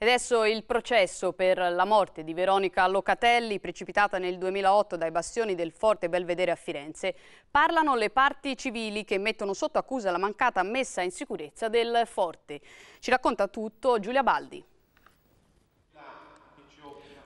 Adesso il processo per la morte di Veronica Locatelli, precipitata nel 2008 dai bastioni del Forte Belvedere a Firenze. Parlano le parti civili che mettono sotto accusa la mancata messa in sicurezza del Forte. Ci racconta tutto Giulia Baldi.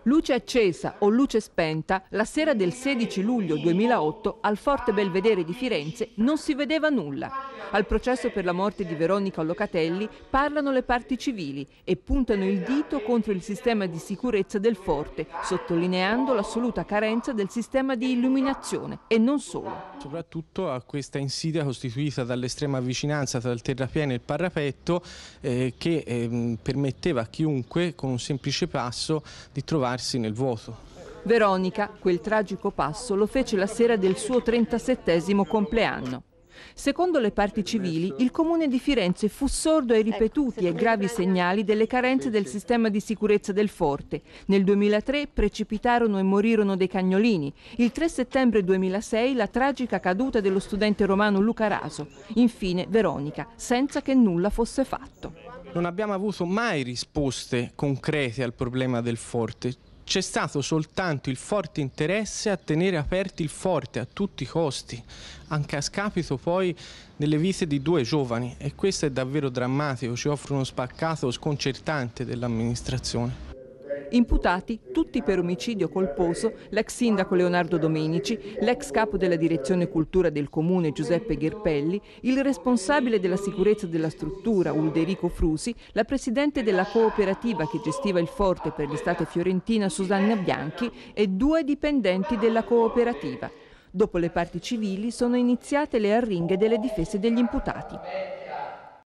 Luce accesa o luce spenta, la sera del 16 luglio 2008 al Forte Belvedere di Firenze non si vedeva nulla. Al processo per la morte di Veronica Locatelli parlano le parti civili e puntano il dito contro il sistema di sicurezza del Forte, sottolineando l'assoluta carenza del sistema di illuminazione e non solo. Soprattutto a questa insidia costituita dall'estrema vicinanza tra il terrapieno e il parapetto eh, che eh, permetteva a chiunque con un semplice passo di trovare sparsi nel vuoto. Veronica quel tragico passo lo fece la sera del suo 37 compleanno. Secondo le parti civili, il comune di Firenze fu sordo ai ripetuti e gravi segnali delle carenze del sistema di sicurezza del forte. Nel 2003 precipitarono e morirono dei cagnolini. Il 3 settembre 2006 la tragica caduta dello studente romano Luca Raso. Infine Veronica, senza che nulla fosse fatto non abbiamo avuto mai risposte concrete al problema del forte. C'è stato soltanto il forte interesse a tenere aperti il forte a tutti i costi, anche a scapito poi delle vite di due giovani e questo è davvero drammatico, ci offre uno spaccato sconcertante dell'amministrazione imputati tutti per omicidio colposo l'ex sindaco Leonardo Domenici, l'ex capo della direzione cultura del comune Giuseppe Gherpelli, il responsabile della sicurezza della struttura Ulderico Frusi, la presidente della cooperativa che gestiva il forte per l'estate fiorentina Susanna Bianchi e due dipendenti della cooperativa. Dopo le parti civili sono iniziate le arringhe delle difese degli imputati.